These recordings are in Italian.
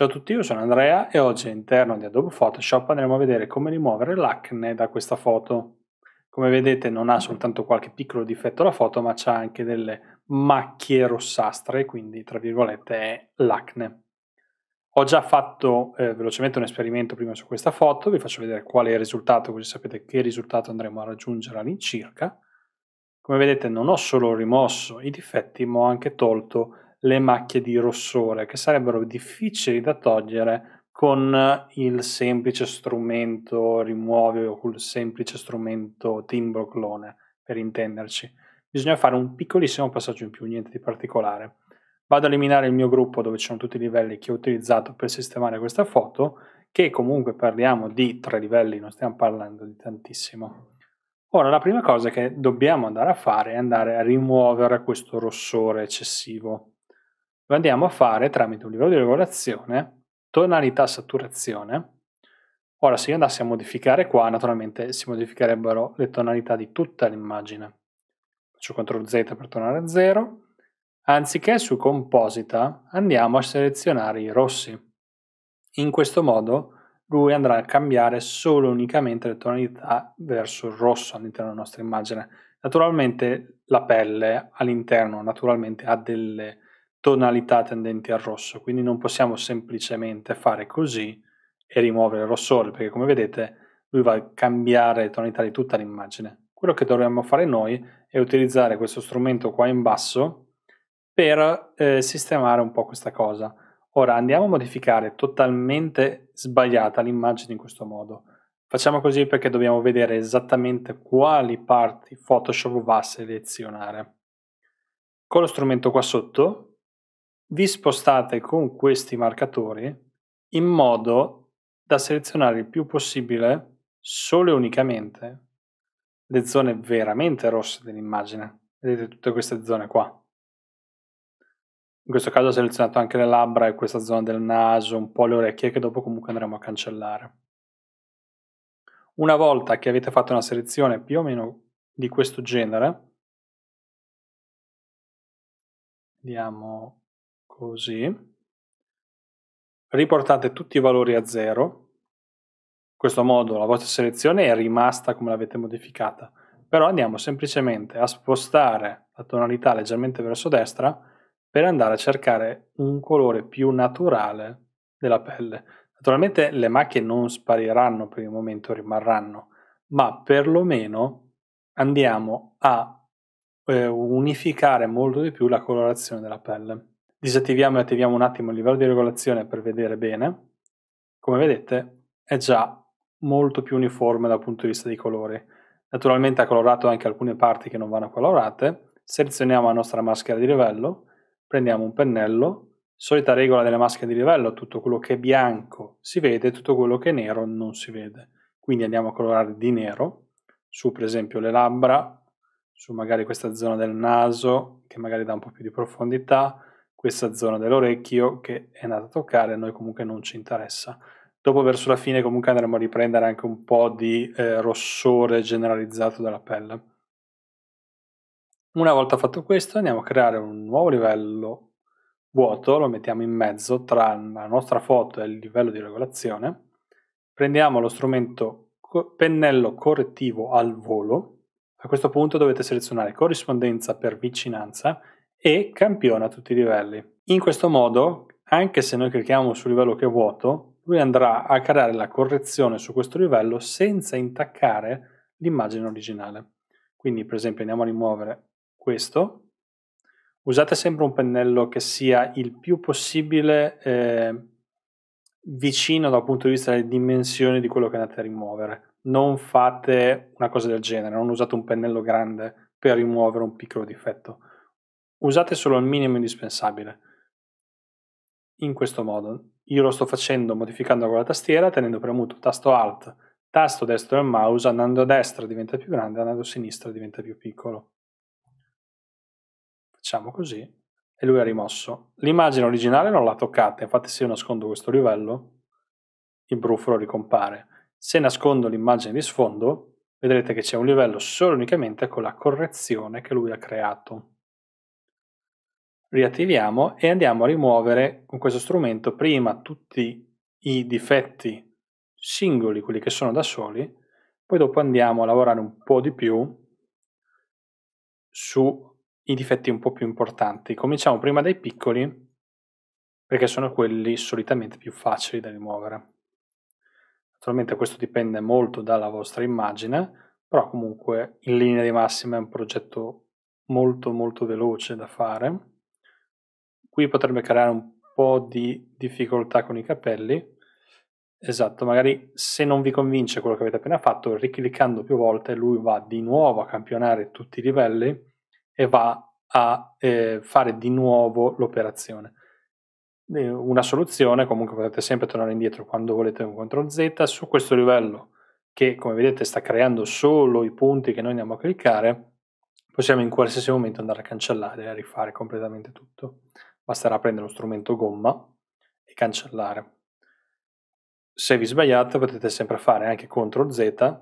Ciao a tutti, io sono Andrea e oggi all'interno di Adobe Photoshop andremo a vedere come rimuovere l'acne da questa foto. Come vedete non ha soltanto qualche piccolo difetto la foto ma c'ha anche delle macchie rossastre, quindi tra virgolette è l'acne. Ho già fatto eh, velocemente un esperimento prima su questa foto, vi faccio vedere qual è il risultato così sapete che risultato andremo a raggiungere all'incirca. Come vedete non ho solo rimosso i difetti ma ho anche tolto le macchie di rossore che sarebbero difficili da togliere con il semplice strumento rimuovi o col semplice strumento timbro clone, per intenderci. Bisogna fare un piccolissimo passaggio in più, niente di particolare. Vado a eliminare il mio gruppo dove ci sono tutti i livelli che ho utilizzato per sistemare questa foto, che comunque parliamo di tre livelli, non stiamo parlando di tantissimo. Ora, la prima cosa che dobbiamo andare a fare è andare a rimuovere questo rossore eccessivo lo andiamo a fare tramite un livello di regolazione, tonalità saturazione. Ora, se io andassi a modificare qua, naturalmente si modificherebbero le tonalità di tutta l'immagine. Faccio CTRL Z per tornare a 0. Anziché su Composita, andiamo a selezionare i rossi. In questo modo lui andrà a cambiare solo unicamente le tonalità verso il rosso all'interno della nostra immagine. Naturalmente la pelle all'interno naturalmente ha delle tonalità tendenti al rosso, quindi non possiamo semplicemente fare così e rimuovere il rossore, perché come vedete lui va a cambiare tonalità di tutta l'immagine. Quello che dovremmo fare noi è utilizzare questo strumento qua in basso per eh, sistemare un po' questa cosa. Ora andiamo a modificare totalmente sbagliata l'immagine in questo modo. Facciamo così perché dobbiamo vedere esattamente quali parti Photoshop va a selezionare. Con lo strumento qua sotto vi spostate con questi marcatori in modo da selezionare il più possibile solo e unicamente le zone veramente rosse dell'immagine. Vedete tutte queste zone qua. In questo caso ho selezionato anche le labbra e questa zona del naso, un po' le orecchie che dopo comunque andremo a cancellare. Una volta che avete fatto una selezione più o meno di questo genere, vediamo così. Riportate tutti i valori a zero, In questo modo la vostra selezione è rimasta come l'avete modificata. Però andiamo semplicemente a spostare la tonalità leggermente verso destra per andare a cercare un colore più naturale della pelle. Naturalmente le macchie non spariranno per il momento, rimarranno, ma perlomeno andiamo a eh, unificare molto di più la colorazione della pelle. Disattiviamo e attiviamo un attimo il livello di regolazione per vedere bene. Come vedete è già molto più uniforme dal punto di vista dei colori. Naturalmente ha colorato anche alcune parti che non vanno colorate. Selezioniamo la nostra maschera di livello, prendiamo un pennello, solita regola delle maschere di livello, tutto quello che è bianco si vede, tutto quello che è nero non si vede. Quindi andiamo a colorare di nero su per esempio le labbra, su magari questa zona del naso che magari dà un po' più di profondità, questa zona dell'orecchio che è andata a toccare, a noi comunque non ci interessa. Dopo verso la fine comunque andremo a riprendere anche un po' di eh, rossore generalizzato della pelle. Una volta fatto questo andiamo a creare un nuovo livello vuoto, lo mettiamo in mezzo tra la nostra foto e il livello di regolazione. Prendiamo lo strumento pennello correttivo al volo. A questo punto dovete selezionare corrispondenza per vicinanza e campiona a tutti i livelli. In questo modo, anche se noi clicchiamo sul livello che è vuoto, lui andrà a creare la correzione su questo livello senza intaccare l'immagine originale. Quindi, per esempio, andiamo a rimuovere questo. Usate sempre un pennello che sia il più possibile eh, vicino dal punto di vista delle dimensioni di quello che andate a rimuovere. Non fate una cosa del genere, non usate un pennello grande per rimuovere un piccolo difetto Usate solo il minimo indispensabile. In questo modo, io lo sto facendo modificando con la tastiera, tenendo premuto tasto Alt, tasto destro del mouse, andando a destra diventa più grande, andando a sinistra diventa più piccolo. Facciamo così e lui ha rimosso. L'immagine originale non l'ha toccata, infatti se io nascondo questo livello, il brufolo ricompare. Se nascondo l'immagine di sfondo, vedrete che c'è un livello solo unicamente con la correzione che lui ha creato riattiviamo e andiamo a rimuovere con questo strumento prima tutti i difetti singoli, quelli che sono da soli, poi dopo andiamo a lavorare un po' di più sui difetti un po' più importanti. Cominciamo prima dai piccoli perché sono quelli solitamente più facili da rimuovere. Naturalmente questo dipende molto dalla vostra immagine, però comunque in linea di massima è un progetto molto molto veloce da fare qui potrebbe creare un po' di difficoltà con i capelli. Esatto, magari se non vi convince quello che avete appena fatto, ricliccando più volte, lui va di nuovo a campionare tutti i livelli e va a eh, fare di nuovo l'operazione. Eh, una soluzione, comunque potete sempre tornare indietro quando volete un CTRL Z su questo livello che come vedete sta creando solo i punti che noi andiamo a cliccare, possiamo in qualsiasi momento andare a cancellare e a rifare completamente tutto basterà prendere lo strumento gomma e cancellare. Se vi sbagliate potete sempre fare anche CTRL Z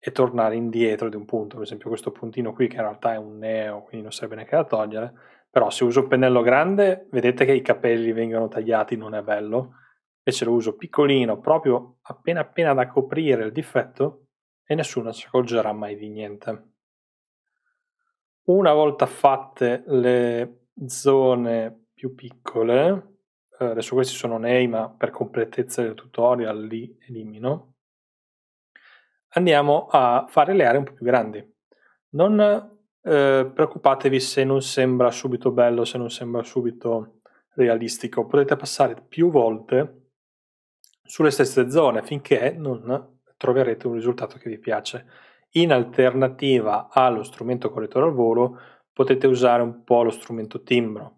e tornare indietro di un punto, per esempio questo puntino qui che in realtà è un neo, quindi non serve neanche da togliere, però se uso un pennello grande vedete che i capelli vengono tagliati, non è bello, invece lo uso piccolino, proprio appena appena da coprire il difetto e nessuno si accorgerà mai di niente. Una volta fatte le zone più piccole, eh, adesso questi sono nei, ma per completezza del tutorial li elimino, andiamo a fare le aree un po' più grandi. Non eh, preoccupatevi se non sembra subito bello, se non sembra subito realistico, potete passare più volte sulle stesse zone finché non troverete un risultato che vi piace. In alternativa allo strumento correttore al volo potete usare un po' lo strumento timbro.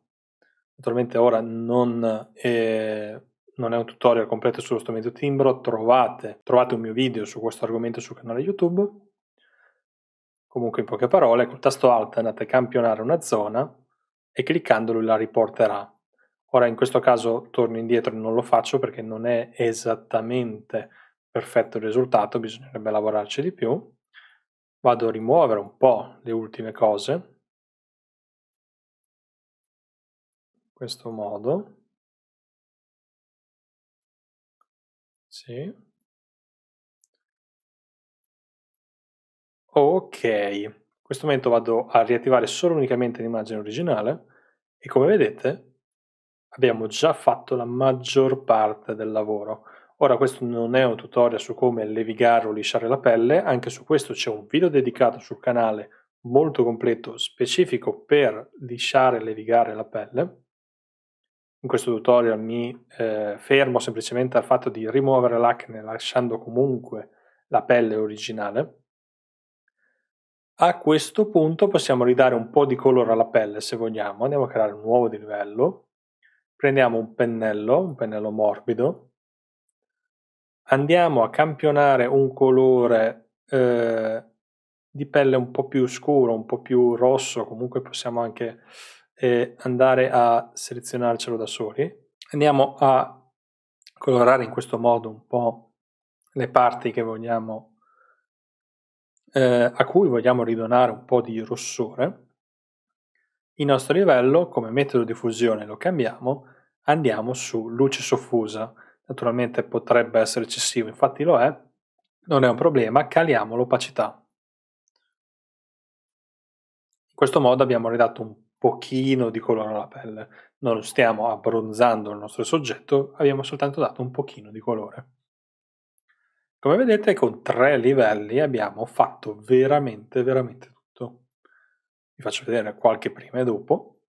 Naturalmente ora non è, non è, un tutorial completo sullo strumento timbro, trovate, trovate un mio video su questo argomento sul canale YouTube. Comunque in poche parole, col tasto Alt andate a campionare una zona e cliccandolo la riporterà. Ora in questo caso torno indietro, e non lo faccio perché non è esattamente perfetto il risultato, bisognerebbe lavorarci di più. Vado a rimuovere un po' le ultime cose questo modo. Sì. Ok, in questo momento vado a riattivare solo unicamente l'immagine originale e come vedete abbiamo già fatto la maggior parte del lavoro. Ora questo non è un tutorial su come levigare o lisciare la pelle, anche su questo c'è un video dedicato sul canale molto completo specifico per lisciare e levigare la pelle in questo tutorial mi eh, fermo semplicemente al fatto di rimuovere l'acne lasciando comunque la pelle originale. A questo punto possiamo ridare un po' di colore alla pelle se vogliamo, andiamo a creare un nuovo livello, prendiamo un pennello, un pennello morbido, andiamo a campionare un colore eh, di pelle un po' più scuro, un po' più rosso, comunque possiamo anche eh, andare a selezionarcelo da soli. Andiamo a colorare in questo modo un po' le parti che vogliamo, eh, a cui vogliamo ridonare un po' di rossore. Il nostro livello come metodo di fusione lo cambiamo, andiamo su luce soffusa. Naturalmente potrebbe essere eccessivo, infatti lo è, non è un problema, caliamo l'opacità. In questo modo abbiamo ridato un pochino di colore alla pelle. Non stiamo abbronzando il nostro soggetto, abbiamo soltanto dato un pochino di colore. Come vedete con tre livelli abbiamo fatto veramente, veramente tutto. Vi faccio vedere qualche prima e dopo.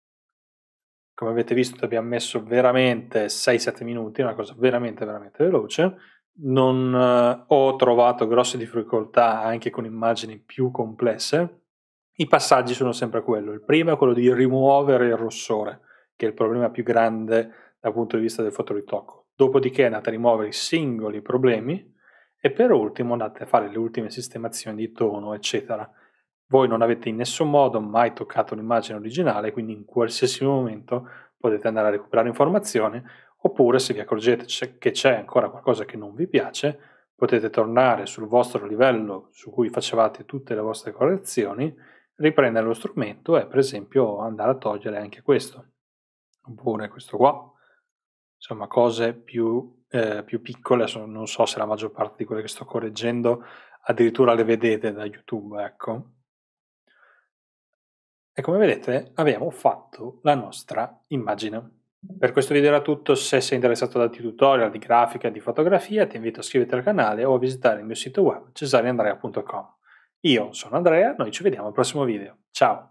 Come avete visto abbiamo messo veramente 6-7 minuti, una cosa veramente, veramente veloce. Non eh, ho trovato grosse difficoltà anche con immagini più complesse, i passaggi sono sempre quello. Il primo è quello di rimuovere il rossore, che è il problema più grande dal punto di vista del fotoritocco. Dopodiché andate a rimuovere i singoli problemi e per ultimo andate a fare le ultime sistemazioni di tono, eccetera. Voi non avete in nessun modo mai toccato l'immagine originale, quindi in qualsiasi momento potete andare a recuperare informazioni, oppure se vi accorgete che c'è ancora qualcosa che non vi piace, potete tornare sul vostro livello su cui facevate tutte le vostre correzioni riprendere lo strumento e per esempio andare a togliere anche questo, oppure questo qua. Insomma, cose più, eh, più piccole, non so se la maggior parte di quelle che sto correggendo addirittura le vedete da YouTube, ecco. E come vedete abbiamo fatto la nostra immagine. Per questo video era tutto, se sei interessato ad altri tutorial di grafica e di fotografia ti invito a iscriverti al canale o a visitare il mio sito web cesariandrea.com. Io sono Andrea, noi ci vediamo al prossimo video. Ciao!